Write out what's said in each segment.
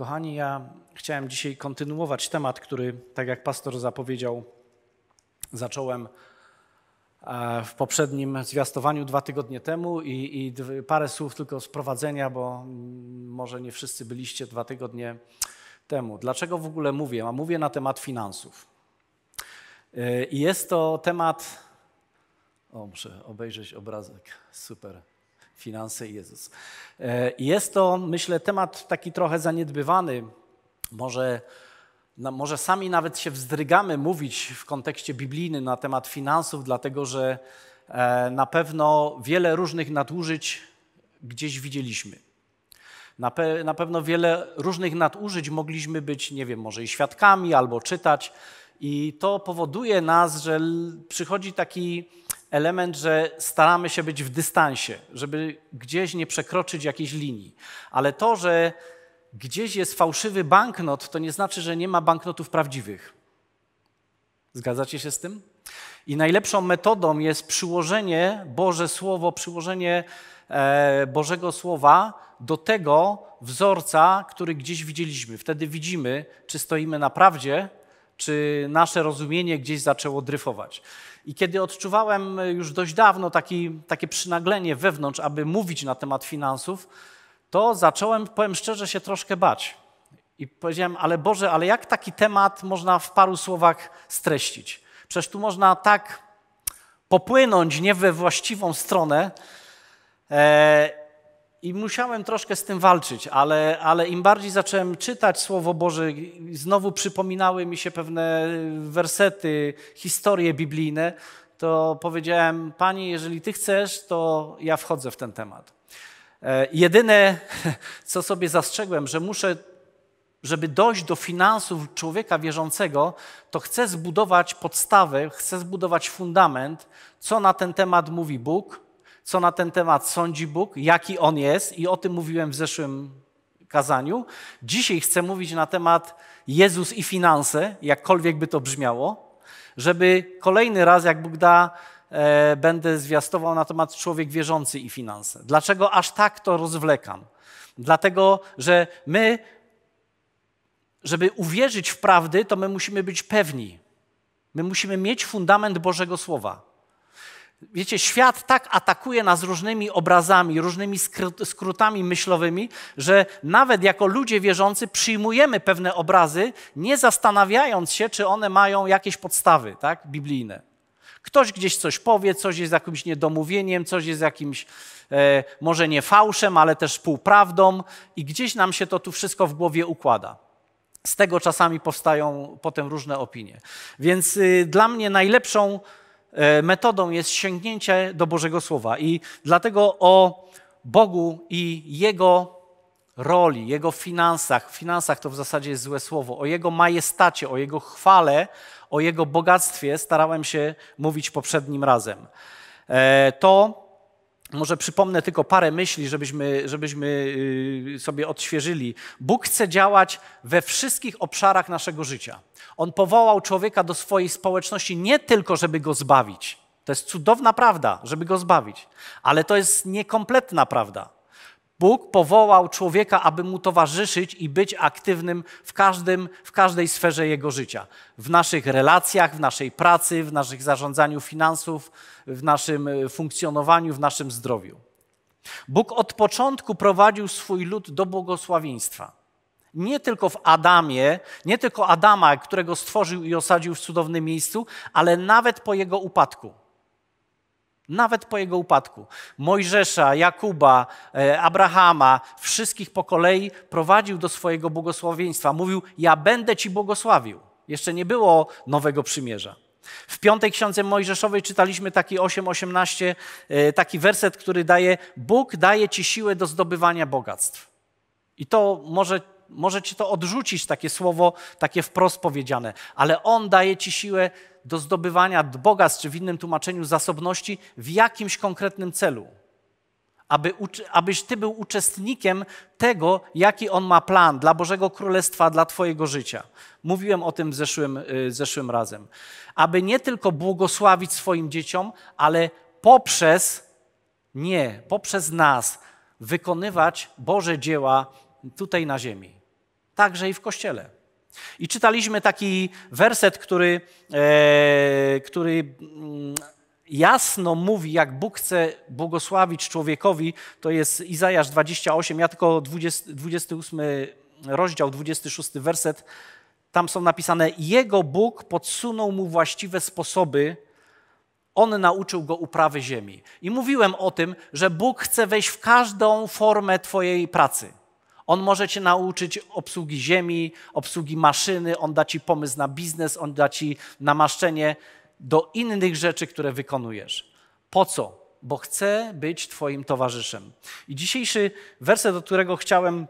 Kochani, ja chciałem dzisiaj kontynuować temat, który, tak jak pastor zapowiedział, zacząłem e, w poprzednim zwiastowaniu dwa tygodnie temu i, i parę słów tylko sprowadzenia, bo mm, może nie wszyscy byliście dwa tygodnie temu. Dlaczego w ogóle mówię? A mówię na temat finansów. E, I jest to temat. O, muszę obejrzeć obrazek. Super. Finanse i Jezus. E, jest to, myślę, temat taki trochę zaniedbywany. Może, no, może sami nawet się wzdrygamy mówić w kontekście biblijnym na temat finansów, dlatego że e, na pewno wiele różnych nadużyć gdzieś widzieliśmy. Na, pe na pewno wiele różnych nadużyć mogliśmy być, nie wiem, może i świadkami albo czytać. I to powoduje nas, że przychodzi taki element, że staramy się być w dystansie, żeby gdzieś nie przekroczyć jakiejś linii. Ale to, że gdzieś jest fałszywy banknot, to nie znaczy, że nie ma banknotów prawdziwych. Zgadzacie się z tym? I najlepszą metodą jest przyłożenie Boże Słowo, przyłożenie e, Bożego Słowa do tego wzorca, który gdzieś widzieliśmy. Wtedy widzimy, czy stoimy na prawdzie, czy nasze rozumienie gdzieś zaczęło dryfować. I kiedy odczuwałem już dość dawno taki, takie przynaglenie wewnątrz, aby mówić na temat finansów, to zacząłem, powiem szczerze, się troszkę bać. I powiedziałem, ale Boże, ale jak taki temat można w paru słowach streścić? Przecież tu można tak popłynąć nie we właściwą stronę. E, i musiałem troszkę z tym walczyć, ale, ale im bardziej zacząłem czytać Słowo Boże, znowu przypominały mi się pewne wersety, historie biblijne, to powiedziałem: Panie, jeżeli Ty chcesz, to ja wchodzę w ten temat. E, jedyne, co sobie zastrzegłem, że muszę, żeby dojść do finansów człowieka wierzącego, to chcę zbudować podstawę, chcę zbudować fundament, co na ten temat mówi Bóg, co na ten temat sądzi Bóg, jaki On jest i o tym mówiłem w zeszłym kazaniu. Dzisiaj chcę mówić na temat Jezus i finanse, jakkolwiek by to brzmiało, żeby kolejny raz, jak Bóg da, e, będę zwiastował na temat człowiek wierzący i finanse. Dlaczego aż tak to rozwlekam? Dlatego, że my, żeby uwierzyć w prawdy, to my musimy być pewni. My musimy mieć fundament Bożego Słowa. Wiecie, świat tak atakuje nas różnymi obrazami, różnymi skrótami myślowymi, że nawet jako ludzie wierzący przyjmujemy pewne obrazy, nie zastanawiając się, czy one mają jakieś podstawy tak, biblijne. Ktoś gdzieś coś powie, coś jest jakimś niedomówieniem, coś jest jakimś e, może nie fałszem, ale też półprawdą, i gdzieś nam się to tu wszystko w głowie układa. Z tego czasami powstają potem różne opinie. Więc y, dla mnie najlepszą E, metodą jest sięgnięcie do Bożego Słowa. I dlatego o Bogu i Jego roli, Jego finansach, finansach to w zasadzie jest złe słowo, o Jego majestacie, o Jego chwale, o Jego bogactwie starałem się mówić poprzednim razem. E, to może przypomnę tylko parę myśli, żebyśmy, żebyśmy y, sobie odświeżyli. Bóg chce działać we wszystkich obszarach naszego życia. On powołał człowieka do swojej społeczności nie tylko, żeby go zbawić. To jest cudowna prawda, żeby go zbawić, ale to jest niekompletna prawda. Bóg powołał człowieka, aby mu towarzyszyć i być aktywnym w, każdym, w każdej sferze jego życia. W naszych relacjach, w naszej pracy, w naszych zarządzaniu finansów, w naszym e, funkcjonowaniu, w naszym zdrowiu. Bóg od początku prowadził swój lud do błogosławieństwa. Nie tylko w Adamie, nie tylko Adama, którego stworzył i osadził w cudownym miejscu, ale nawet po jego upadku. Nawet po jego upadku. Mojżesza, Jakuba, e, Abrahama, wszystkich po kolei prowadził do swojego błogosławieństwa. Mówił: Ja będę ci błogosławił. Jeszcze nie było nowego przymierza. W piątej księdze Mojżeszowej czytaliśmy taki 8:18, e, taki werset, który daje: Bóg daje ci siłę do zdobywania bogactw. I to może, może ci to odrzucić, takie słowo, takie wprost powiedziane, ale On daje ci siłę do zdobywania bogactw, czy w innym tłumaczeniu zasobności, w jakimś konkretnym celu. Aby, abyś ty był uczestnikiem tego, jaki on ma plan dla Bożego Królestwa, dla twojego życia. Mówiłem o tym zeszłym, y, zeszłym razem. Aby nie tylko błogosławić swoim dzieciom, ale poprzez nie, poprzez nas wykonywać Boże dzieła tutaj na ziemi, także i w kościele. I czytaliśmy taki werset, który, e, który mm, jasno mówi, jak Bóg chce błogosławić człowiekowi. To jest Izajasz 28, ja tylko 20, 28 rozdział, 26 werset. Tam są napisane: Jego Bóg podsunął mu właściwe sposoby, on nauczył go uprawy ziemi. I mówiłem o tym, że Bóg chce wejść w każdą formę Twojej pracy. On może cię nauczyć obsługi ziemi, obsługi maszyny, on da ci pomysł na biznes, on da ci namaszczenie do innych rzeczy, które wykonujesz. Po co? Bo chce być Twoim towarzyszem. I dzisiejszy werset, do którego chciałem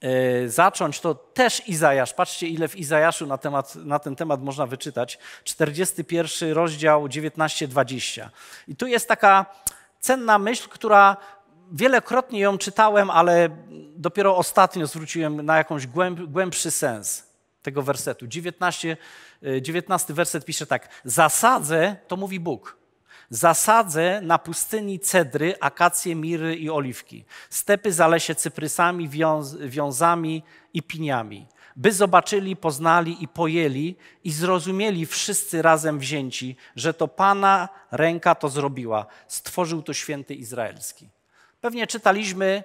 e, zacząć, to też Izajasz. Patrzcie, ile w Izajaszu na, temat, na ten temat można wyczytać. 41 rozdział 19-20. I tu jest taka cenna myśl, która wielokrotnie ją czytałem, ale dopiero ostatnio zwróciłem na jakąś głębszy sens tego wersetu. 19, 19 e, werset pisze tak: Zasadzę, to mówi Bóg. Zasadzę na pustyni cedry, akacje, miry i oliwki, stepy zalesie cyprysami, wiąz, wiązami i piniami, by zobaczyli, poznali i pojęli i zrozumieli wszyscy razem wzięci, że to Pana ręka to zrobiła, stworzył to święty izraelski. Pewnie czytaliśmy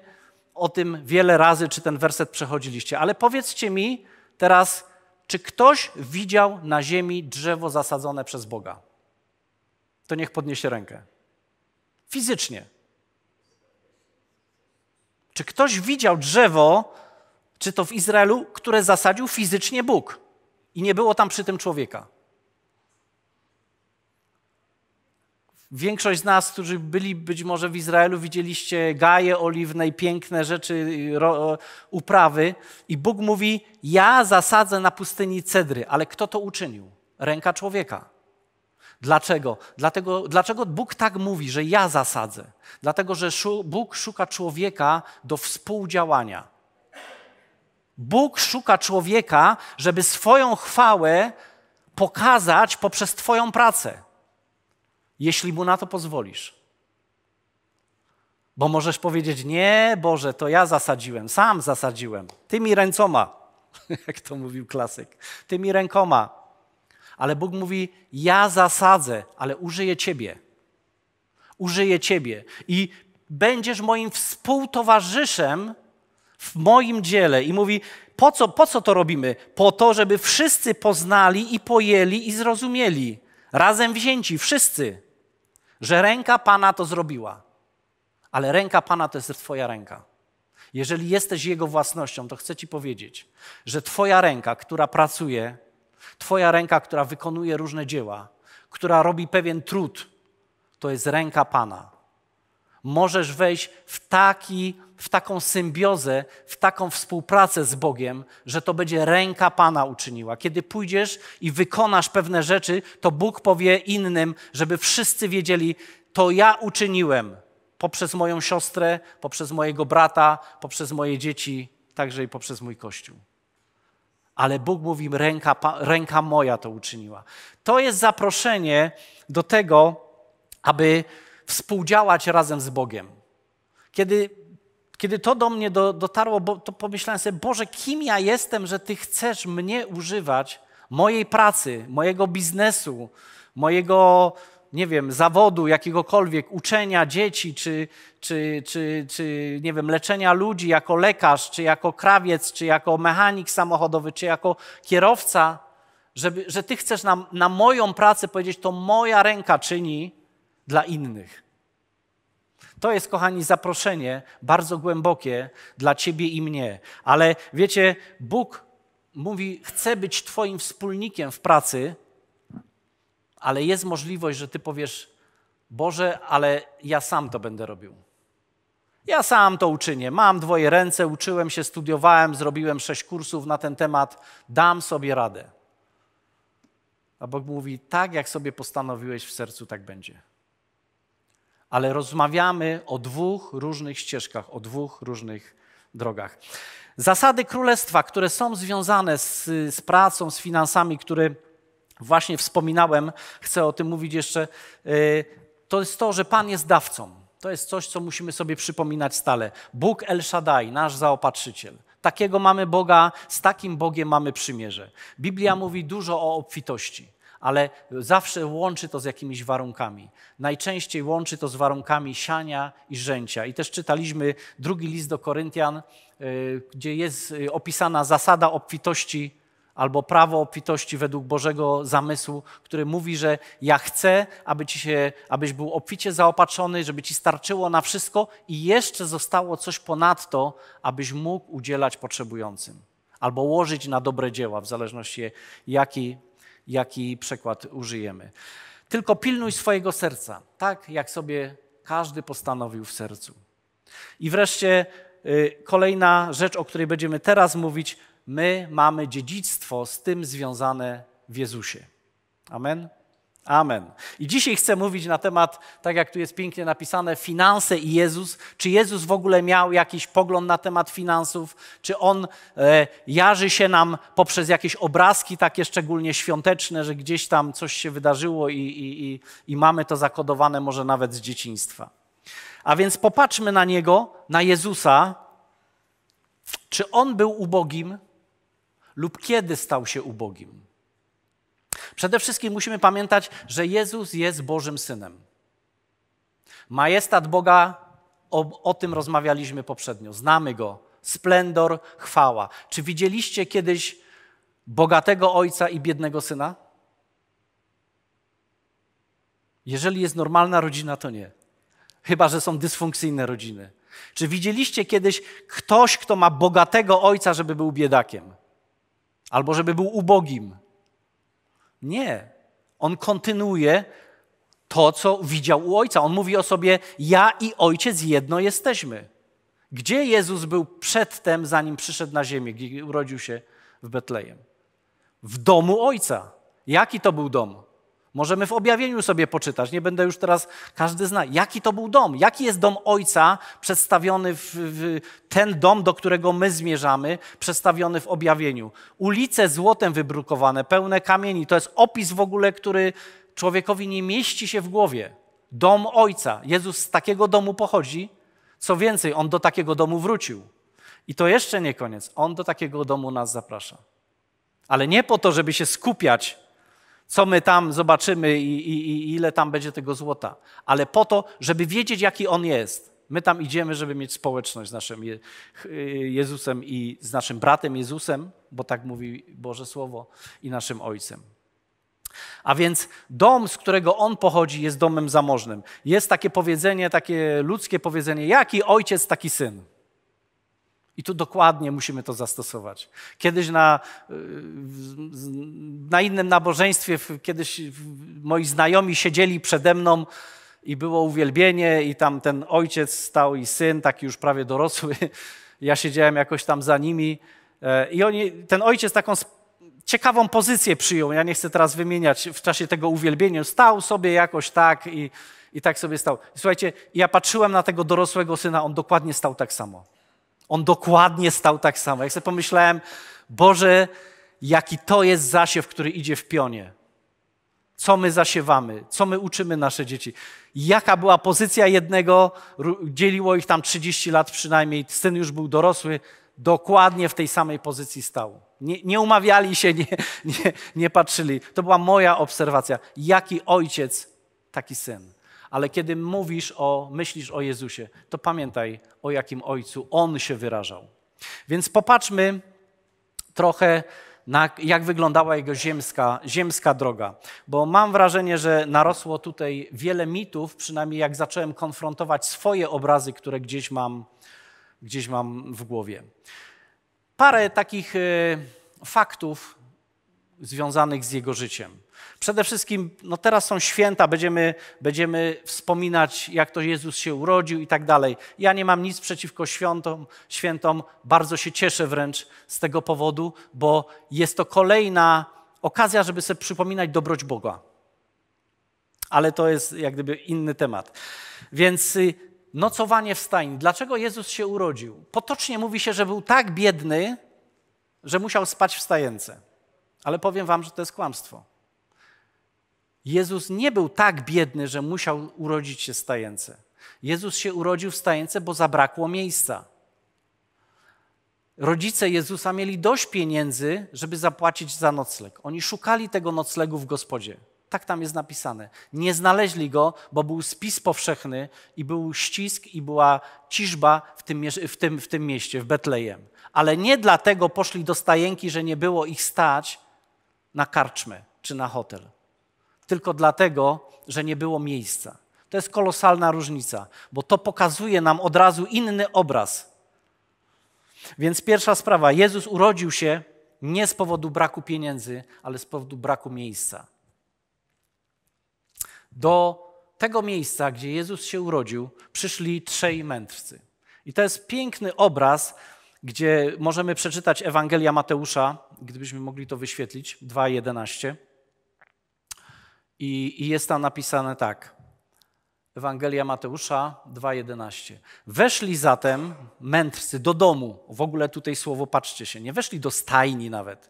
o tym wiele razy, czy ten werset przechodziliście, ale powiedzcie mi teraz, czy ktoś widział na ziemi drzewo zasadzone przez Boga? To niech podniesie rękę. Fizycznie. Czy ktoś widział drzewo, czy to w Izraelu, które zasadził fizycznie Bóg i nie było tam przy tym człowieka? Większość z nas, którzy byli być może w Izraelu, widzieliście gaje oliwne i piękne rzeczy, ro, e, uprawy. I Bóg mówi: Ja zasadzę na pustyni cedry, ale kto to uczynił? Ręka człowieka. Dlaczego? Dlatego, dlaczego Bóg tak mówi, że ja zasadzę? Dlatego, że szu, Bóg szuka człowieka do współdziałania. Bóg szuka człowieka, żeby swoją chwałę pokazać poprzez Twoją pracę jeśli mu na to pozwolisz. Bo możesz powiedzieć: Nie, Boże, to ja zasadziłem, sam zasadziłem, tymi ręcoma, jak to mówił klasyk, tymi rękoma. Ale Bóg mówi: Ja zasadzę, ale użyję Ciebie. Użyję Ciebie i będziesz moim współtowarzyszem w moim dziele. I mówi: po co, po co to robimy? Po to, żeby wszyscy poznali i pojęli i zrozumieli. Razem wzięci, wszyscy że ręka Pana to zrobiła. Ale ręka Pana to jest Twoja ręka. Jeżeli jesteś Jego własnością, to chcę Ci powiedzieć, że Twoja ręka, która pracuje, Twoja ręka, która wykonuje różne dzieła, która robi pewien trud, to jest ręka Pana. Możesz wejść w taki w taką symbiozę, w taką współpracę z Bogiem, że to będzie ręka Pana uczyniła. Kiedy pójdziesz i wykonasz pewne rzeczy, to Bóg powie innym, żeby wszyscy wiedzieli, to ja uczyniłem poprzez moją siostrę, poprzez mojego brata, poprzez moje dzieci, także i poprzez mój kościół. Ale Bóg mówi, ręka, ręka moja to uczyniła. To jest zaproszenie do tego, aby współdziałać razem z Bogiem. Kiedy kiedy to do mnie do, dotarło, bo, to pomyślałem sobie, Boże, kim ja jestem, że Ty chcesz mnie używać, mojej pracy, mojego biznesu, mojego, nie wiem, zawodu jakiegokolwiek, uczenia dzieci, czy, czy, czy, czy nie wiem, leczenia ludzi jako lekarz, czy jako krawiec, czy jako mechanik samochodowy, czy jako kierowca, żeby, że Ty chcesz na, na moją pracę powiedzieć, to moja ręka czyni dla innych. To jest, kochani, zaproszenie bardzo głębokie dla ciebie i mnie. Ale wiecie, Bóg mówi: Chcę być Twoim wspólnikiem w pracy, ale jest możliwość, że Ty powiesz: Boże, ale ja sam to będę robił. Ja sam to uczynię. Mam dwoje ręce, uczyłem się, studiowałem, zrobiłem sześć kursów na ten temat, dam sobie radę. A Bóg mówi: Tak jak sobie postanowiłeś w sercu, tak będzie ale rozmawiamy o dwóch różnych ścieżkach, o dwóch różnych drogach. Zasady królestwa, które są związane z, z pracą, z finansami, które właśnie wspominałem, chcę o tym mówić jeszcze, y, to jest to, że Pan jest dawcą. To jest coś, co musimy sobie przypominać stale. Bóg El Shaddai, nasz zaopatrzyciel. Takiego mamy Boga, z takim Bogiem mamy przymierze. Biblia mówi dużo o obfitości ale zawsze łączy to z jakimiś warunkami. Najczęściej łączy to z warunkami siania i rzęcia. I też czytaliśmy drugi list do Koryntian, y, gdzie jest y, opisana zasada obfitości albo prawo obfitości według Bożego zamysłu, który mówi, że ja chcę, aby ci się, abyś był obficie zaopatrzony, żeby ci starczyło na wszystko i jeszcze zostało coś ponadto, abyś mógł udzielać potrzebującym albo łożyć na dobre dzieła, w zależności jaki jaki przekład użyjemy. Tylko pilnuj swojego serca, tak jak sobie każdy postanowił w sercu. I wreszcie y, kolejna rzecz, o której będziemy teraz mówić, my mamy dziedzictwo z tym związane w Jezusie. Amen. Amen. I dzisiaj chcę mówić na temat, tak jak tu jest pięknie napisane, finanse i Jezus. Czy Jezus w ogóle miał jakiś pogląd na temat finansów? Czy on e, jarzy się nam poprzez jakieś obrazki takie szczególnie świąteczne, że gdzieś tam coś się wydarzyło i, i, i, i mamy to zakodowane może nawet z dzieciństwa? A więc popatrzmy na niego, na Jezusa. Czy on był ubogim lub kiedy stał się ubogim? Przede wszystkim musimy pamiętać, że Jezus jest Bożym Synem. Majestat Boga, o, o tym rozmawialiśmy poprzednio. Znamy go. Splendor, chwała. Czy widzieliście kiedyś bogatego ojca i biednego syna? Jeżeli jest normalna rodzina, to nie. Chyba, że są dysfunkcyjne rodziny. Czy widzieliście kiedyś ktoś, kto ma bogatego ojca, żeby był biedakiem? Albo żeby był ubogim? Nie. On kontynuuje to, co widział u Ojca. On mówi o sobie: Ja i Ojciec jedno jesteśmy. Gdzie Jezus był przedtem, zanim przyszedł na ziemię, gdzie urodził się w Betlejem? W domu Ojca. Jaki to był dom? Możemy w objawieniu sobie poczytać, nie będę już teraz, każdy zna, jaki to był dom, jaki jest dom ojca przedstawiony w, w ten dom, do którego my zmierzamy, przedstawiony w objawieniu. Ulice złotem wybrukowane, pełne kamieni, to jest opis w ogóle, który człowiekowi nie mieści się w głowie. Dom ojca. Jezus z takiego domu pochodzi. Co więcej, on do takiego domu wrócił. I to jeszcze nie koniec. On do takiego domu nas zaprasza. Ale nie po to, żeby się skupiać co my tam zobaczymy i, i, i, ile tam będzie tego złota, ale po to, żeby wiedzieć, jaki on jest. My tam idziemy, żeby mieć społeczność z naszym Je y, Jezusem i z naszym bratem Jezusem, bo tak mówi Boże Słowo, i naszym Ojcem. A więc dom, z którego on pochodzi, jest domem zamożnym. Jest takie powiedzenie, takie ludzkie powiedzenie: jaki ojciec, taki syn. I tu dokładnie musimy to zastosować. Kiedyś na, y, na innym nabożeństwie, kiedyś moi znajomi siedzieli przede mną i było uwielbienie, i tam ten ojciec stał i syn, taki już prawie dorosły. Ja siedziałem jakoś tam za nimi. E, I oni, ten ojciec taką ciekawą pozycję przyjął. Ja nie chcę teraz wymieniać w czasie tego uwielbienia. Stał sobie jakoś tak i, i tak sobie stał. Słuchajcie, ja patrzyłem na tego dorosłego syna, on dokładnie stał tak samo. On dokładnie stał tak samo. Jak sobie pomyślałem, Boże, jaki to jest zasiew, który idzie w pionie. Co my zasiewamy, co my uczymy nasze dzieci. Jaka była pozycja jednego, dzieliło ich tam 30 lat przynajmniej, syn już był dorosły, dokładnie w tej samej pozycji stał. Nie, nie umawiali się, nie, nie, nie patrzyli. To była moja obserwacja. Jaki ojciec, taki syn ale kiedy mówisz o, myślisz o Jezusie, to pamiętaj, o jakim Ojcu On się wyrażał. Więc popatrzmy trochę na, jak wyglądała jego ziemska, ziemska droga. Bo mam wrażenie, że narosło tutaj wiele mitów, przynajmniej jak zacząłem konfrontować swoje obrazy, które gdzieś mam, gdzieś mam w głowie. Parę takich y, faktów związanych z jego życiem. Przede wszystkim, no teraz są święta, będziemy, będziemy wspominać, jak to Jezus się urodził i tak dalej. Ja nie mam nic przeciwko świątom, świętom, bardzo się cieszę wręcz z tego powodu, bo jest to kolejna okazja, żeby sobie przypominać dobroć Boga. Ale to jest jak gdyby inny temat. Więc y, nocowanie w stajni. Dlaczego Jezus się urodził? Potocznie mówi się, że był tak biedny, że musiał spać w stajence. Ale powiem wam, że to jest kłamstwo. Jezus nie był tak biedny, że musiał urodzić się w stajence. Jezus się urodził w stajence, bo zabrakło miejsca. Rodzice Jezusa mieli dość pieniędzy, żeby zapłacić za nocleg. Oni szukali tego noclegu w gospodzie. Tak tam jest napisane. Nie znaleźli go, bo był spis powszechny i był ścisk i była ciżba w tym, w tym, w tym mieście, w Betlejem. Ale nie dlatego poszli do stajenki, że nie było ich stać na karczmę czy na hotel tylko dlatego, że nie było miejsca. To jest kolosalna różnica, bo to pokazuje nam od razu inny obraz. Więc pierwsza sprawa: Jezus urodził się nie z powodu braku pieniędzy, ale z powodu braku miejsca. Do tego miejsca, gdzie Jezus się urodził, przyszli trzej mędrcy. I to jest piękny obraz, gdzie możemy przeczytać Ewangelia Mateusza, gdybyśmy mogli to wyświetlić, 2:11. I, i jest tam napisane tak. Ewangelia Mateusza 2:11. Weszli zatem mędrcy do domu. W ogóle tutaj słowo patrzcie się, nie weszli do stajni nawet.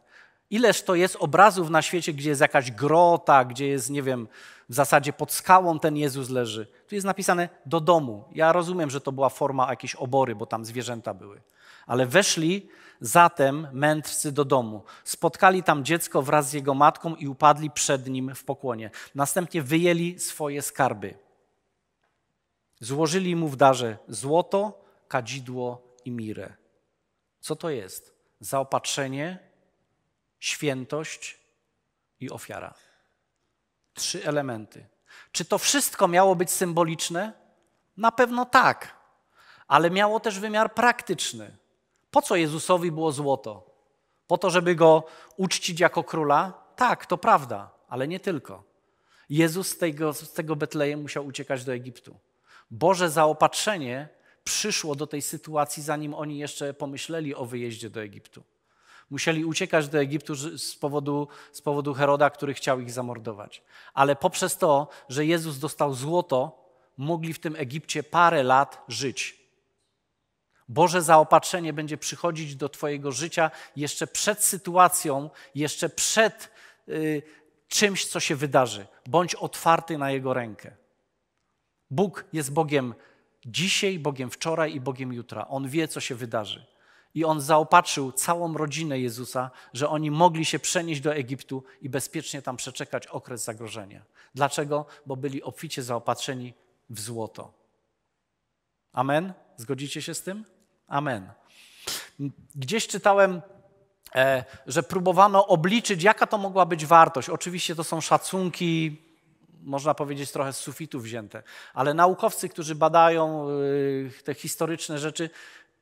Ileż to jest obrazów na świecie, gdzie jest jakaś grota, gdzie jest, nie wiem, w zasadzie pod skałą ten Jezus leży. Tu jest napisane do domu. Ja rozumiem, że to była forma jakiejś obory, bo tam zwierzęta były. Ale weszli Zatem mędrcy do domu. Spotkali tam dziecko wraz z jego matką i upadli przed nim w pokłonie. Następnie wyjęli swoje skarby. Złożyli mu w darze złoto, kadzidło i mirę. Co to jest? Zaopatrzenie, świętość i ofiara. Trzy elementy. Czy to wszystko miało być symboliczne? Na pewno tak, ale miało też wymiar praktyczny. Po co Jezusowi było złoto? Po to, żeby go uczcić jako króla? Tak, to prawda, ale nie tylko. Jezus z tego, z tego Betlejem musiał uciekać do Egiptu. Boże zaopatrzenie przyszło do tej sytuacji, zanim oni jeszcze pomyśleli o wyjeździe do Egiptu. Musieli uciekać do Egiptu z powodu, z powodu Heroda, który chciał ich zamordować. Ale poprzez to, że Jezus dostał złoto, mogli w tym Egipcie parę lat żyć. Boże zaopatrzenie będzie przychodzić do Twojego życia jeszcze przed sytuacją, jeszcze przed y, czymś, co się wydarzy. Bądź otwarty na Jego rękę. Bóg jest Bogiem dzisiaj, Bogiem wczoraj i Bogiem jutra. On wie, co się wydarzy. I on zaopatrzył całą rodzinę Jezusa, że oni mogli się przenieść do Egiptu i bezpiecznie tam przeczekać okres zagrożenia. Dlaczego? Bo byli obficie zaopatrzeni w złoto. Amen? Zgodzicie się z tym? Amen. Gdzieś czytałem, e, że próbowano obliczyć, jaka to mogła być wartość. Oczywiście to są szacunki, można powiedzieć, trochę z sufitu wzięte, ale naukowcy, którzy badają y, te historyczne rzeczy,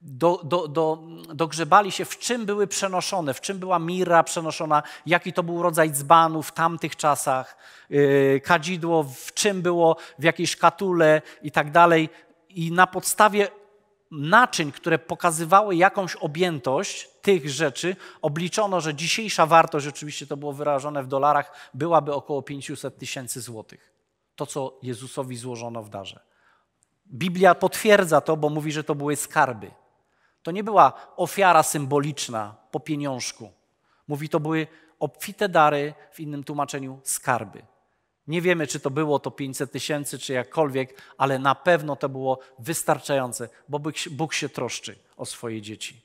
do, do, do, dogrzebali się, w czym były przenoszone, w czym była mira przenoszona, jaki to był rodzaj dzbanu w tamtych czasach, yy, kadzidło, w czym było, w jakiej szkatule i tak dalej. I na podstawie naczyń, które pokazywały jakąś objętość tych rzeczy, obliczono, że dzisiejsza wartość, oczywiście to było wyrażone w dolarach, byłaby około 500 tysięcy złotych. To, co Jezusowi złożono w darze. Biblia potwierdza to, bo mówi, że to były skarby. To nie była ofiara symboliczna po pieniążku. Mówi, to były obfite dary, w innym tłumaczeniu skarby. Nie wiemy, czy to było to 500 tysięcy, czy jakkolwiek, ale na pewno to było wystarczające, bo Bóg się troszczy o swoje dzieci.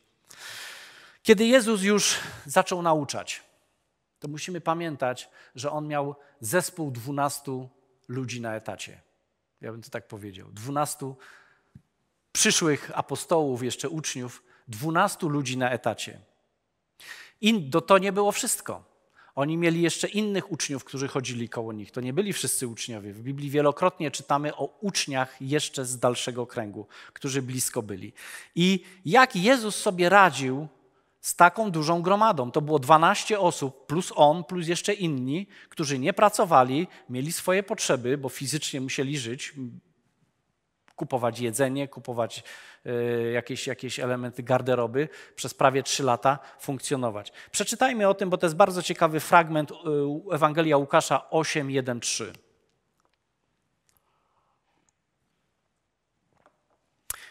Kiedy Jezus już zaczął nauczać, to musimy pamiętać, że on miał zespół 12 ludzi na etacie. Ja bym to tak powiedział: 12 przyszłych apostołów, jeszcze uczniów, 12 ludzi na etacie. I to nie było wszystko. Oni mieli jeszcze innych uczniów, którzy chodzili koło nich. To nie byli wszyscy uczniowie. W Biblii wielokrotnie czytamy o uczniach jeszcze z dalszego kręgu, którzy blisko byli. I jak Jezus sobie radził z taką dużą gromadą. To było 12 osób, plus on, plus jeszcze inni, którzy nie pracowali, mieli swoje potrzeby, bo fizycznie musieli żyć, kupować jedzenie, kupować y, jakieś, jakieś elementy garderoby, przez prawie trzy lata funkcjonować. Przeczytajmy o tym, bo to jest bardzo ciekawy fragment y, Ewangelia Łukasza 8:1-3.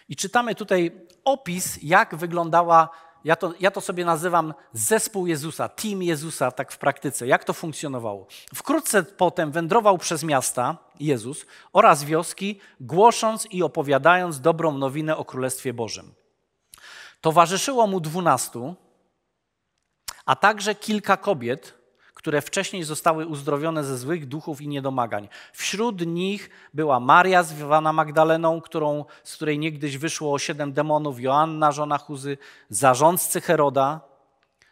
I czytamy tutaj opis, jak wyglądała ja to, ja to sobie nazywam zespół Jezusa, team Jezusa, tak w praktyce, jak to funkcjonowało. Wkrótce potem wędrował przez miasta Jezus oraz wioski, głosząc i opowiadając dobrą nowinę o Królestwie Bożym. Towarzyszyło mu dwunastu, a także kilka kobiet, które wcześniej zostały uzdrowione ze złych duchów i niedomagań. Wśród nich była Maria zwana Magdaleną, którą, z której niegdyś wyszło siedem demonów, Joanna, żona Chuzy, zarządcy Heroda,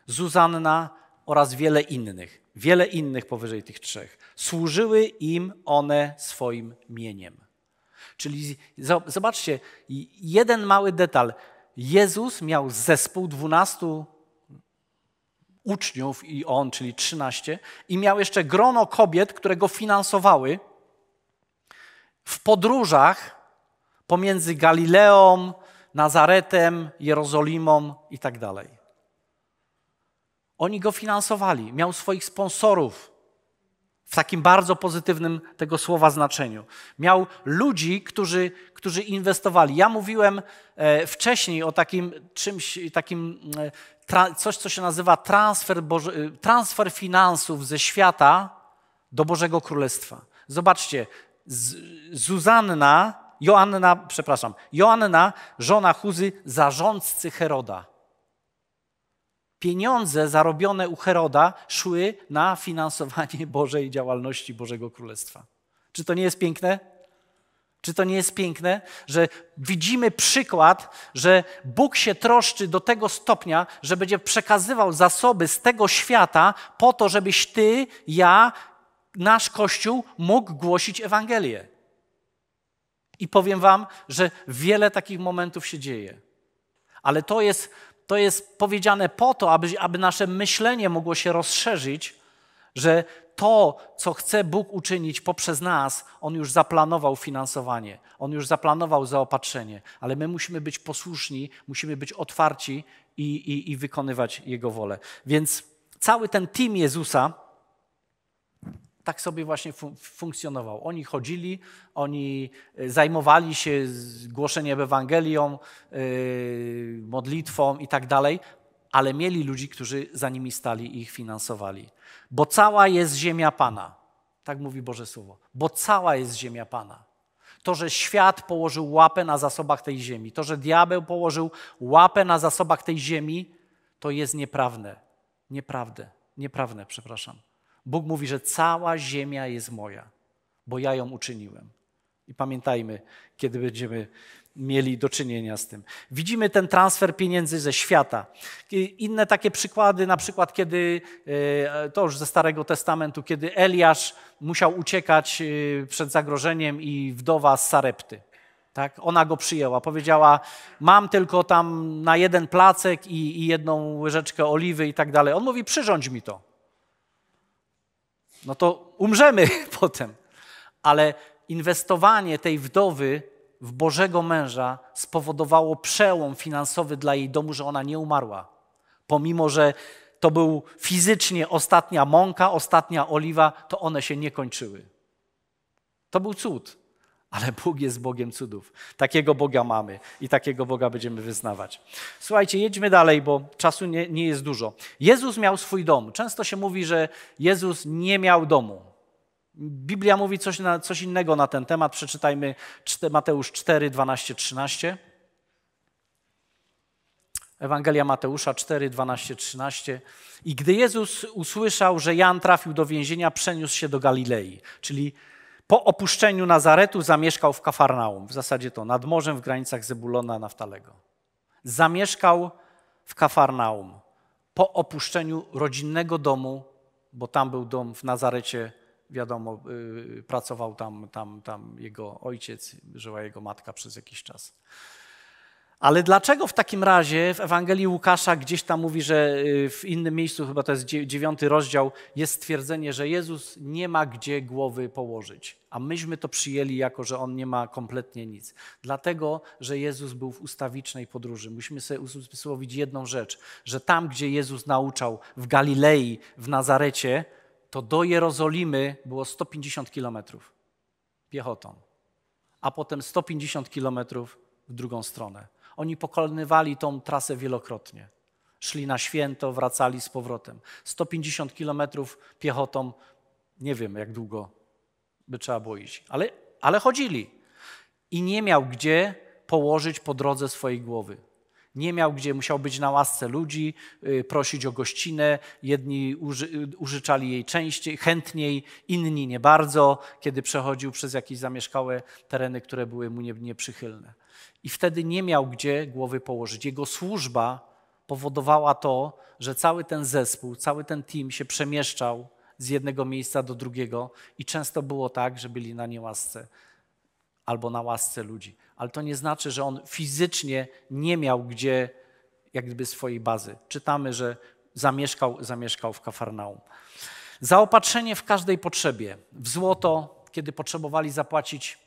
Zuzanna oraz wiele innych. Wiele innych powyżej tych trzech. Służyły im one swoim mieniem. Czyli zobaczcie, jeden mały detal. Jezus miał zespół dwunastu uczniów i on, czyli 13, i miał jeszcze grono kobiet, które go finansowały w podróżach pomiędzy Galileą, Nazaretem, Jerozolimą i tak dalej. Oni go finansowali, miał swoich sponsorów w takim bardzo pozytywnym tego słowa znaczeniu. Miał ludzi, którzy, którzy inwestowali. Ja mówiłem e, wcześniej o takim czymś, takim e, coś, co się nazywa transfer, Boże, y, transfer finansów ze świata do Bożego Królestwa. Zobaczcie, Zuzanna, Joanna, przepraszam, Joanna, żona Huzy, zarządcy Heroda. Pieniądze zarobione u Heroda szły na finansowanie Bożej działalności Bożego Królestwa. Czy to nie jest piękne? Czy to nie jest piękne, że widzimy przykład, że Bóg się troszczy do tego stopnia, że będzie przekazywał zasoby z tego świata po to, żebyś ty, ja, nasz Kościół mógł głosić Ewangelię. I powiem Wam, że wiele takich momentów się dzieje. Ale to jest, to jest powiedziane po to, aby, aby nasze myślenie mogło się rozszerzyć że to, co chce Bóg uczynić poprzez nas, On już zaplanował finansowanie, On już zaplanował zaopatrzenie, ale my musimy być posłuszni, musimy być otwarci i, i, i wykonywać Jego wolę. Więc cały ten team Jezusa tak sobie właśnie fun funkcjonował. Oni chodzili, oni e, zajmowali się głoszeniem Ewangelią, yy, modlitwą i tak dalej, ale mieli ludzi, którzy za nimi stali i ich finansowali. Bo cała jest ziemia Pana. Tak mówi Boże Słowo. Bo cała jest ziemia Pana. To, że świat położył łapę na zasobach tej ziemi, to, że diabeł położył łapę na zasobach tej ziemi, to jest nieprawne. Nieprawdę. Nieprawne, przepraszam. Bóg mówi, że cała ziemia jest moja, bo ja ją uczyniłem. I pamiętajmy, kiedy będziemy mieli do czynienia z tym. Widzimy ten transfer pieniędzy ze świata. Inne takie przykłady, na przykład kiedy, e, to już ze Starego Testamentu, kiedy Eliasz musiał uciekać e, przed zagrożeniem i wdowa z Sarepty. Tak? Ona go przyjęła. Powiedziała, mam tylko tam na jeden placek i, i jedną łyżeczkę oliwy i tak dalej. On mówi, przyrządź mi to. No to umrzemy potem. Ale inwestowanie tej wdowy w Bożego męża spowodowało przełom finansowy dla jej domu, że ona nie umarła. Pomimo, że to był fizycznie ostatnia mąka, ostatnia oliwa, to one się nie kończyły. To był cud, ale Bóg jest Bogiem cudów. Takiego Boga mamy i takiego Boga będziemy wyznawać. Słuchajcie, jedźmy dalej, bo czasu nie, nie jest dużo. Jezus miał swój dom. Często się mówi, że Jezus nie miał domu. Biblia mówi coś, na, coś innego na ten temat. Przeczytajmy Mateusz 4, 12, 13. Ewangelia Mateusza 4, 12, 13. I gdy Jezus usłyszał, że Jan trafił do więzienia, przeniósł się do Galilei, czyli po opuszczeniu Nazaretu zamieszkał w Kafarnaum, w zasadzie to nad morzem w granicach Zebulona Naftalego. Zamieszkał w Kafarnaum po opuszczeniu rodzinnego domu, bo tam był dom w Nazarecie wiadomo, y, pracował tam, tam, tam jego ojciec, żyła jego matka przez jakiś czas. Ale dlaczego w takim razie w Ewangelii Łukasza gdzieś tam mówi, że y, w innym miejscu, chyba to jest dziewiąty rozdział, jest stwierdzenie, że Jezus nie ma gdzie głowy położyć, a myśmy to przyjęli jako, że On nie ma kompletnie nic. Dlatego, że Jezus był w ustawicznej podróży. Musimy sobie usłyszeć jedną rzecz, że tam, gdzie Jezus nauczał, w Galilei, w Nazarecie, to do Jerozolimy było 150 kilometrów piechotą, a potem 150 kilometrów w drugą stronę. Oni pokonywali tą trasę wielokrotnie. Szli na święto, wracali z powrotem. 150 kilometrów piechotą, nie wiem jak długo by trzeba było iść, ale, ale chodzili. I nie miał gdzie położyć po drodze swojej głowy nie miał gdzie, musiał być na łasce ludzi, y, prosić o gościnę. Jedni uży, y, użyczali jej częściej, chętniej, inni nie bardzo, kiedy przechodził przez jakieś zamieszkałe tereny, które były mu nieprzychylne. I wtedy nie miał gdzie głowy położyć. Jego służba powodowała to, że cały ten zespół, cały ten team się przemieszczał z jednego miejsca do drugiego i często było tak, że byli na niełasce albo na łasce ludzi. Ale to nie znaczy, że on fizycznie nie miał gdzie jak gdyby swojej bazy. Czytamy, że zamieszkał, zamieszkał w Kafarnaum. Zaopatrzenie w każdej potrzebie. W złoto, kiedy potrzebowali zapłacić,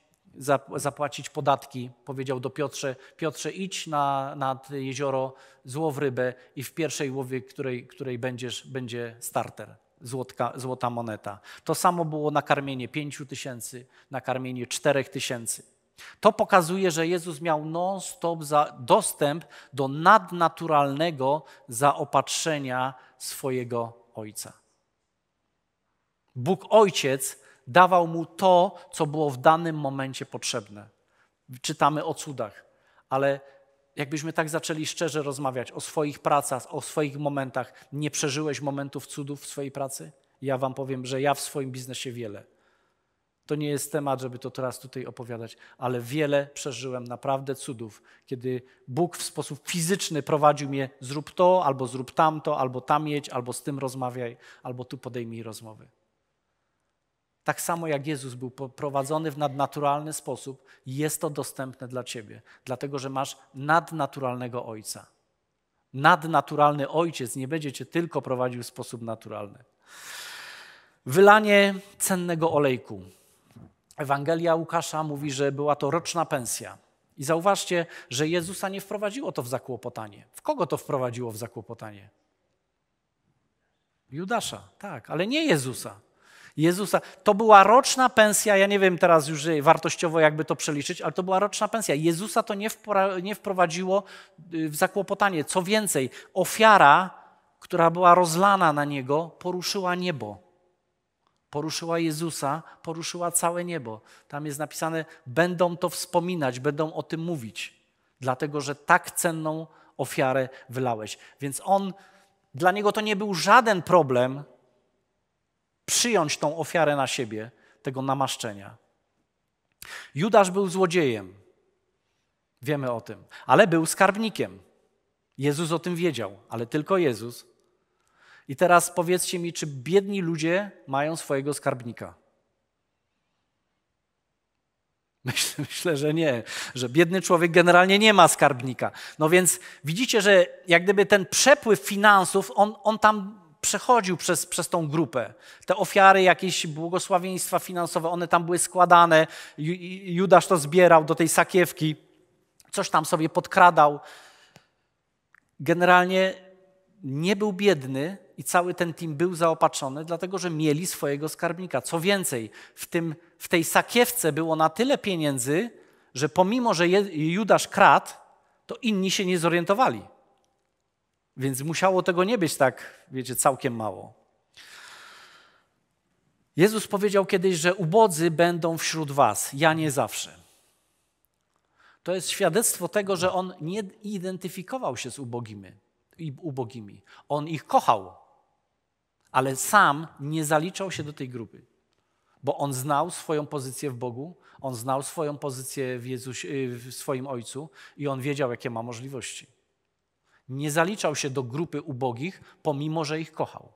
zapłacić podatki, powiedział do Piotrze, Piotrze idź na, nad jezioro, złow rybę i w pierwszej łowie, której, której będziesz, będzie starter złotka, złota moneta. To samo było nakarmienie pięciu tysięcy, nakarmienie czterech tysięcy. To pokazuje, że Jezus miał non-stop dostęp do nadnaturalnego zaopatrzenia swojego Ojca. Bóg Ojciec dawał mu to, co było w danym momencie potrzebne. Czytamy o cudach, ale jakbyśmy tak zaczęli szczerze rozmawiać o swoich pracach, o swoich momentach, nie przeżyłeś momentów cudów w swojej pracy? Ja wam powiem, że ja w swoim biznesie wiele. To nie jest temat, żeby to teraz tutaj opowiadać, ale wiele przeżyłem naprawdę cudów, kiedy Bóg w sposób fizyczny prowadził mnie: zrób to, albo zrób tamto, albo tam jedź, albo z tym rozmawiaj, albo tu podejmij rozmowy. Tak samo jak Jezus był prowadzony w nadnaturalny sposób, jest to dostępne dla ciebie, dlatego że masz nadnaturalnego Ojca. Nadnaturalny Ojciec nie będzie cię tylko prowadził w sposób naturalny. Wylanie cennego olejku. Ewangelia Łukasza mówi, że była to roczna pensja. I zauważcie, że Jezusa nie wprowadziło to w zakłopotanie. W kogo to wprowadziło w zakłopotanie? Judasza, tak, ale nie Jezusa. Jezusa. To była roczna pensja, ja nie wiem teraz już y, wartościowo jakby to przeliczyć, ale to była roczna pensja. Jezusa to nie wprowadziło y, w zakłopotanie. Co więcej, ofiara, która była rozlana na niego, poruszyła niebo. Poruszyła Jezusa, poruszyła całe niebo. Tam jest napisane: będą to wspominać, będą o tym mówić, dlatego że tak cenną ofiarę wylałeś. Więc on, dla niego to nie był żaden problem, przyjąć tą ofiarę na siebie, tego namaszczenia. Judasz był złodziejem, wiemy o tym, ale był skarbnikiem. Jezus o tym wiedział, ale tylko Jezus. I teraz powiedzcie mi, czy biedni ludzie mają swojego skarbnika? Myślę, myślę, że nie, że biedny człowiek generalnie nie ma skarbnika. No więc widzicie, że jak gdyby ten przepływ finansów, on, on tam przechodził przez, przez tą grupę. Te ofiary, jakieś błogosławieństwa finansowe, one tam były składane. Judasz to zbierał do tej sakiewki, coś tam sobie podkradał. Generalnie nie był biedny i cały ten team był zaopatrzony, dlatego że mieli swojego skarbnika. Co więcej, w, tym, w tej sakiewce było na tyle pieniędzy, że pomimo, że Judasz kradł, to inni się nie zorientowali. Więc musiało tego nie być tak, wiecie, całkiem mało. Jezus powiedział kiedyś, że ubodzy będą wśród was, ja nie zawsze. To jest świadectwo tego, że on nie identyfikował się z ubogimi. ubogimi. On ich kochał, ale sam nie zaliczał się do tej grupy, bo on znał swoją pozycję w Bogu, on znał swoją pozycję w, w swoim Ojcu i on wiedział, jakie ma możliwości nie zaliczał się do grupy ubogich, pomimo że ich kochał.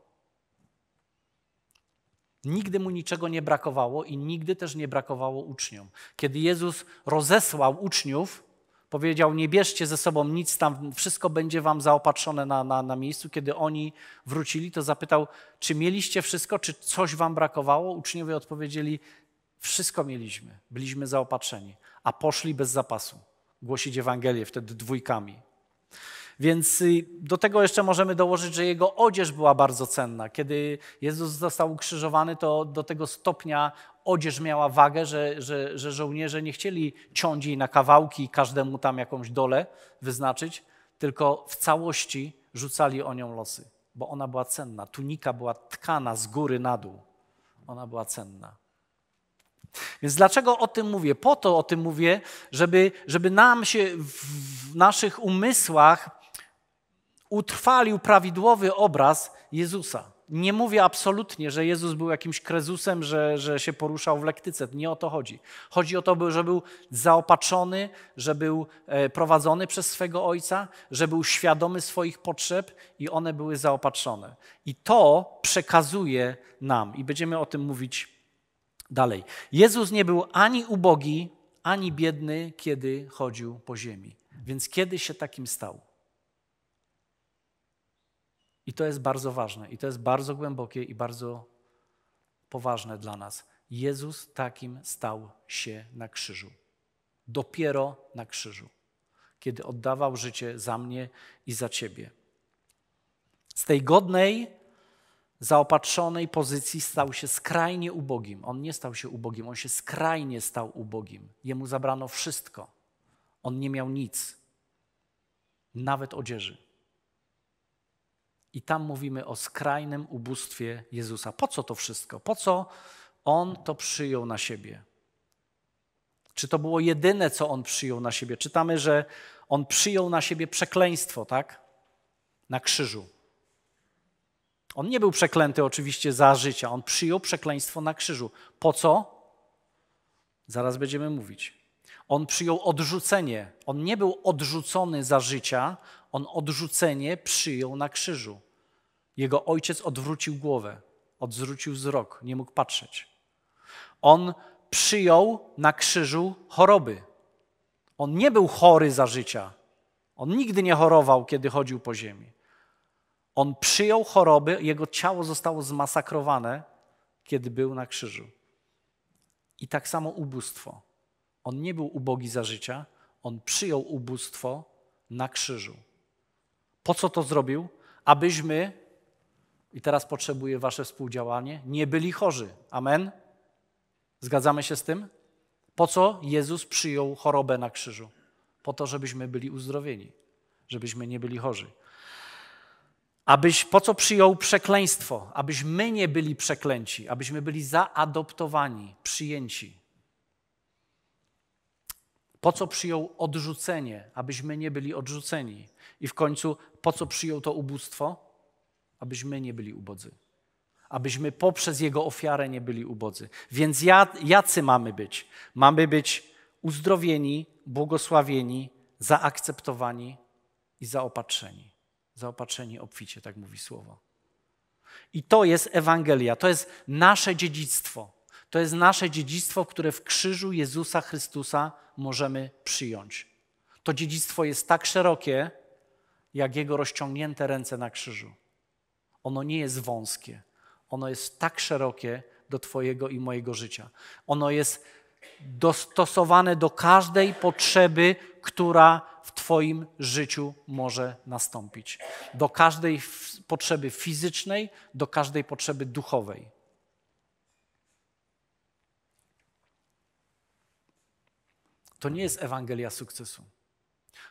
Nigdy mu niczego nie brakowało i nigdy też nie brakowało uczniom. Kiedy Jezus rozesłał uczniów, powiedział: Nie bierzcie ze sobą nic tam, wszystko będzie wam zaopatrzone na, na, na miejscu. Kiedy oni wrócili, to zapytał: Czy mieliście wszystko, czy coś wam brakowało? Uczniowie odpowiedzieli: Wszystko mieliśmy, byliśmy zaopatrzeni, a poszli bez zapasu głosić Ewangelię wtedy dwójkami. Więc y, do tego jeszcze możemy dołożyć, że jego odzież była bardzo cenna. Kiedy Jezus został ukrzyżowany, to do tego stopnia odzież miała wagę, że, że, że żołnierze nie chcieli ciąć jej na kawałki i każdemu tam jakąś dolę wyznaczyć, tylko w całości rzucali o nią losy, bo ona była cenna. Tunika była tkana z góry na dół. Ona była cenna. Więc dlaczego o tym mówię? Po to o tym mówię, żeby, żeby nam się w naszych umysłach utrwalił prawidłowy obraz Jezusa. Nie mówię absolutnie, że Jezus był jakimś krezusem, że, że się poruszał w lektyce. Nie o to chodzi. Chodzi o to, że był zaopatrzony, że był e, prowadzony przez swego Ojca, że był świadomy swoich potrzeb i one były zaopatrzone. I to przekazuje nam i będziemy o tym mówić dalej. Jezus nie był ani ubogi, ani biedny, kiedy chodził po ziemi. Więc kiedy się takim stał? I to jest bardzo ważne, i to jest bardzo głębokie i bardzo poważne dla nas. Jezus takim stał się na krzyżu. Dopiero na krzyżu, kiedy oddawał życie za mnie i za ciebie. Z tej godnej, zaopatrzonej pozycji stał się skrajnie ubogim. On nie stał się ubogim, on się skrajnie stał ubogim. Jemu zabrano wszystko. On nie miał nic, nawet odzieży. I tam mówimy o skrajnym ubóstwie Jezusa. Po co to wszystko? Po co on to przyjął na siebie? Czy to było jedyne, co on przyjął na siebie? Czytamy, że on przyjął na siebie przekleństwo, tak? Na krzyżu. On nie był przeklęty oczywiście za życia, on przyjął przekleństwo na krzyżu. Po co? Zaraz będziemy mówić. On przyjął odrzucenie. On nie był odrzucony za życia, on odrzucenie przyjął na krzyżu. Jego ojciec odwrócił głowę, odwrócił wzrok, nie mógł patrzeć. On przyjął na krzyżu choroby. On nie był chory za życia. On nigdy nie chorował, kiedy chodził po ziemi. On przyjął choroby, jego ciało zostało zmasakrowane, kiedy był na krzyżu. I tak samo ubóstwo. On nie był ubogi za życia, on przyjął ubóstwo na krzyżu. Po co to zrobił? Abyśmy i teraz potrzebuje Wasze współdziałanie. Nie byli chorzy. Amen? Zgadzamy się z tym? Po co Jezus przyjął chorobę na krzyżu? Po to, żebyśmy byli uzdrowieni, żebyśmy nie byli chorzy. Abyś, po co przyjął przekleństwo? Abyśmy nie byli przeklęci, abyśmy byli zaadoptowani, przyjęci. Po co przyjął odrzucenie? Abyśmy nie byli odrzuceni. I w końcu, po co przyjął to ubóstwo? abyśmy nie byli ubodzy. Abyśmy poprzez Jego ofiarę nie byli ubodzy. Więc jacy mamy być? Mamy być uzdrowieni, błogosławieni, zaakceptowani i zaopatrzeni. Zaopatrzeni obficie, tak mówi słowo. I to jest Ewangelia, to jest nasze dziedzictwo. To jest nasze dziedzictwo, które w krzyżu Jezusa Chrystusa możemy przyjąć. To dziedzictwo jest tak szerokie, jak Jego rozciągnięte ręce na krzyżu ono nie jest wąskie. Ono jest tak szerokie do Twojego i mojego życia. Ono jest dostosowane do każdej potrzeby, która w Twoim życiu może nastąpić. Do każdej potrzeby fizycznej, do każdej potrzeby duchowej. To nie jest Ewangelia sukcesu.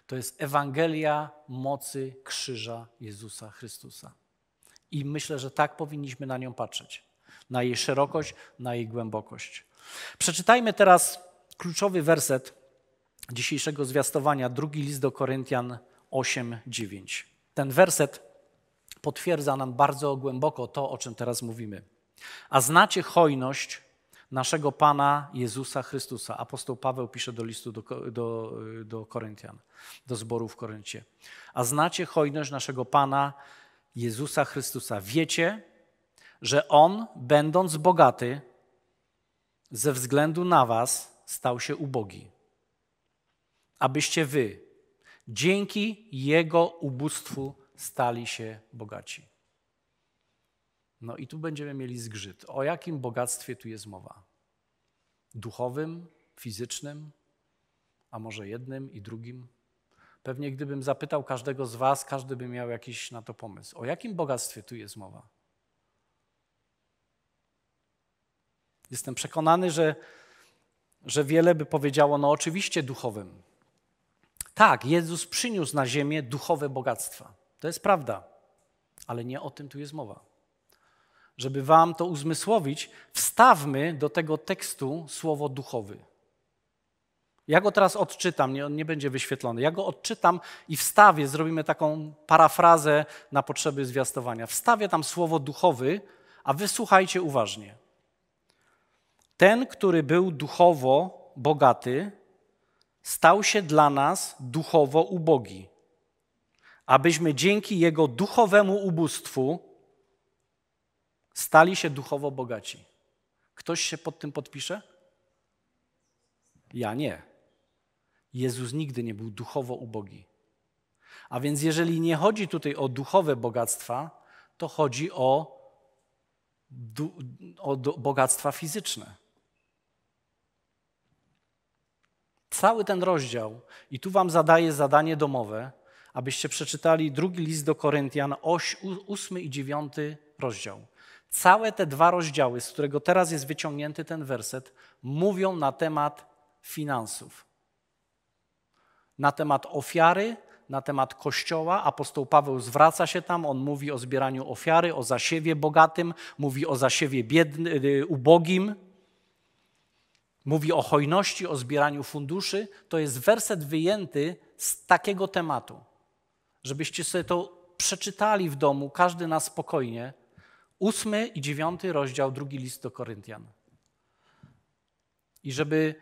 To jest Ewangelia mocy krzyża Jezusa Chrystusa. I myślę, że tak powinniśmy na nią patrzeć. Na jej szerokość, na jej głębokość. Przeczytajmy teraz kluczowy werset dzisiejszego zwiastowania, drugi list do Koryntian 8:9. Ten werset potwierdza nam bardzo głęboko to, o czym teraz mówimy. A znacie hojność naszego Pana Jezusa Chrystusa. Apostoł Paweł pisze do listu do, do, do Koryntian, do zboru w Koryncie. A znacie hojność naszego Pana Jezusa Chrystusa. Wiecie, że On, będąc bogaty, ze względu na Was stał się ubogi, abyście Wy dzięki Jego ubóstwu stali się bogaci. No i tu będziemy mieli zgrzyt. O jakim bogactwie tu jest mowa? Duchowym, fizycznym, a może jednym i drugim? Pewnie gdybym zapytał każdego z Was, każdy by miał jakiś na to pomysł. O jakim bogactwie tu jest mowa? Jestem przekonany, że, że wiele by powiedziało, no oczywiście duchowym. Tak, Jezus przyniósł na ziemię duchowe bogactwa. To jest prawda, ale nie o tym tu jest mowa. Żeby Wam to uzmysłowić, wstawmy do tego tekstu słowo duchowy. Ja go teraz odczytam, nie, on nie będzie wyświetlony. Ja go odczytam i wstawię, zrobimy taką parafrazę na potrzeby zwiastowania. Wstawię tam słowo duchowy, a wysłuchajcie uważnie. Ten, który był duchowo bogaty, stał się dla nas duchowo ubogi, abyśmy dzięki jego duchowemu ubóstwu stali się duchowo bogaci. Ktoś się pod tym podpisze? Ja nie. Jezus nigdy nie był duchowo ubogi. A więc jeżeli nie chodzi tutaj o duchowe bogactwa, to chodzi o, o bogactwa fizyczne. Cały ten rozdział, i tu wam zadaję zadanie domowe, abyście przeczytali drugi list do Koryntian, oś, ósmy i dziewiąty rozdział. Całe te dwa rozdziały, z którego teraz jest wyciągnięty ten werset, mówią na temat finansów na temat ofiary, na temat kościoła. Apostoł Paweł zwraca się tam, on mówi o zbieraniu ofiary, o zasiewie bogatym, mówi o zasiewie biedny, y, ubogim, mówi o hojności, o zbieraniu funduszy. To jest werset wyjęty z takiego tematu, żebyście sobie to przeczytali w domu, każdy na spokojnie. Ósmy i dziewiąty rozdział, drugi list do Koryntian. I żeby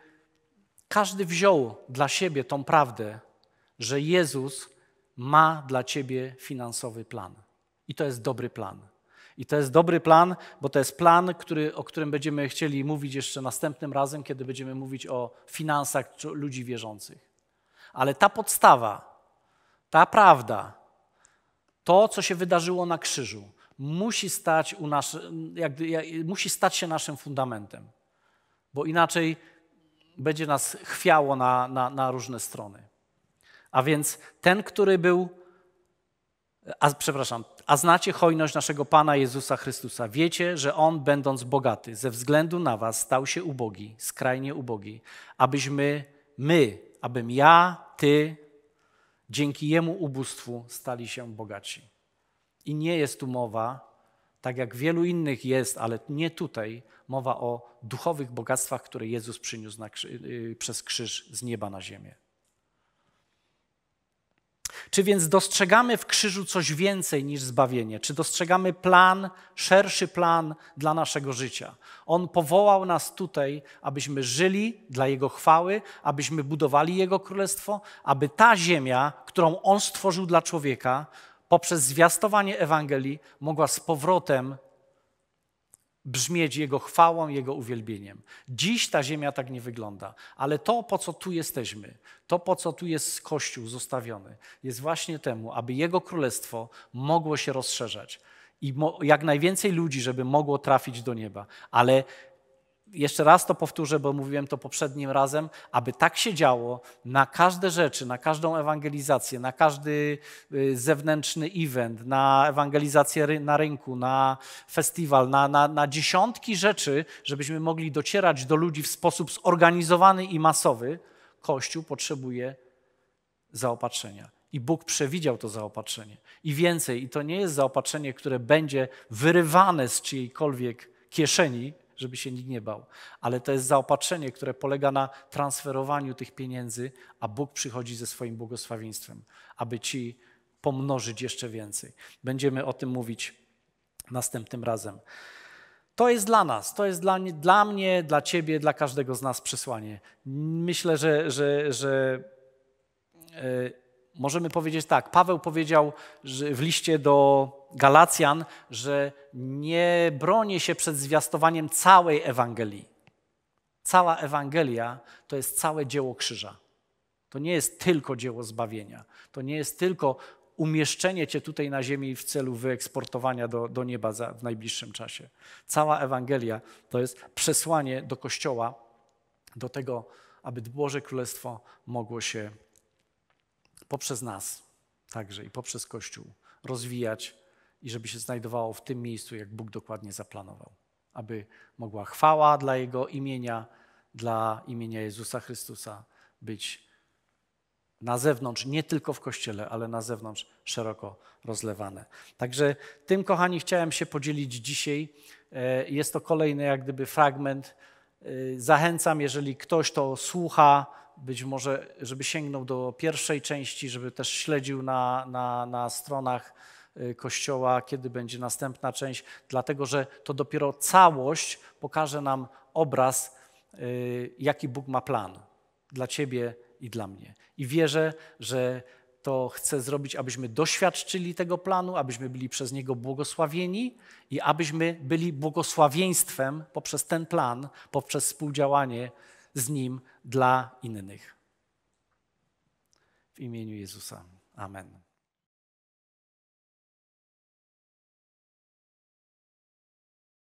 każdy wziął dla siebie tą prawdę, że Jezus ma dla ciebie finansowy plan. I to jest dobry plan. I to jest dobry plan, bo to jest plan, który, o którym będziemy chcieli mówić jeszcze następnym razem, kiedy będziemy mówić o finansach ludzi wierzących. Ale ta podstawa, ta prawda, to, co się wydarzyło na krzyżu, musi stać, nas, musi stać się naszym fundamentem. Bo inaczej będzie nas chwiało na, na, na różne strony. A więc ten, który był, a, przepraszam, a znacie hojność naszego Pana Jezusa Chrystusa. Wiecie, że On, będąc bogaty, ze względu na was stał się ubogi, skrajnie ubogi, abyśmy my, abym ja, ty, dzięki Jemu ubóstwu stali się bogaci. I nie jest tu mowa tak jak wielu innych jest, ale nie tutaj, mowa o duchowych bogactwach, które Jezus przyniósł na, y, przez krzyż z nieba na ziemię. Czy więc dostrzegamy w krzyżu coś więcej niż zbawienie? Czy dostrzegamy plan, szerszy plan dla naszego życia? On powołał nas tutaj, abyśmy żyli dla Jego chwały, abyśmy budowali Jego królestwo, aby ta ziemia, którą On stworzył dla człowieka, poprzez zwiastowanie Ewangelii mogła z powrotem brzmieć Jego chwałą, Jego uwielbieniem. Dziś ta ziemia tak nie wygląda, ale to, po co tu jesteśmy, to, po co tu jest Kościół zostawiony, jest właśnie temu, aby Jego królestwo mogło się rozszerzać i jak najwięcej ludzi, żeby mogło trafić do nieba. Ale jeszcze raz to powtórzę, bo mówiłem to poprzednim razem, aby tak się działo na każde rzeczy, na każdą ewangelizację, na każdy y, zewnętrzny event, na ewangelizację na rynku, na festiwal, na, na, na dziesiątki rzeczy, żebyśmy mogli docierać do ludzi w sposób zorganizowany i masowy, Kościół potrzebuje zaopatrzenia. I Bóg przewidział to zaopatrzenie. I więcej, i to nie jest zaopatrzenie, które będzie wyrywane z czyjejkolwiek kieszeni, żeby się nikt nie bał. Ale to jest zaopatrzenie, które polega na transferowaniu tych pieniędzy, a Bóg przychodzi ze swoim błogosławieństwem, aby ci pomnożyć jeszcze więcej. Będziemy o tym mówić następnym razem. To jest dla nas, to jest dla, dla mnie, dla ciebie, dla każdego z nas przesłanie. Myślę, że, że, że yy, Możemy powiedzieć tak, Paweł powiedział w liście do Galacjan, że nie bronię się przed zwiastowaniem całej Ewangelii. Cała Ewangelia to jest całe dzieło krzyża. To nie jest tylko dzieło zbawienia. To nie jest tylko umieszczenie Cię tutaj na ziemi w celu wyeksportowania do, do nieba za, w najbliższym czasie. Cała Ewangelia to jest przesłanie do Kościoła, do tego, aby Boże Królestwo mogło się poprzez nas także i poprzez Kościół rozwijać i żeby się znajdowało w tym miejscu, jak Bóg dokładnie zaplanował. Aby mogła chwała dla Jego imienia, dla imienia Jezusa Chrystusa być na zewnątrz, nie tylko w kościele, ale na zewnątrz szeroko rozlewane. Także tym, kochani, chciałem się podzielić dzisiaj. E, jest to kolejny, jak gdyby, fragment. E, zachęcam, jeżeli ktoś to słucha, być może, żeby sięgnął do pierwszej części, żeby też śledził na, na, na stronach y, Kościoła, kiedy będzie następna część, dlatego że to dopiero całość pokaże nam obraz, y, jaki Bóg ma plan dla Ciebie i dla mnie. I wierzę, że to chce zrobić, abyśmy doświadczyli tego planu, abyśmy byli przez niego błogosławieni i abyśmy byli błogosławieństwem poprzez ten plan, poprzez współdziałanie z Nim dla innych. W imieniu Jezusa. Amen.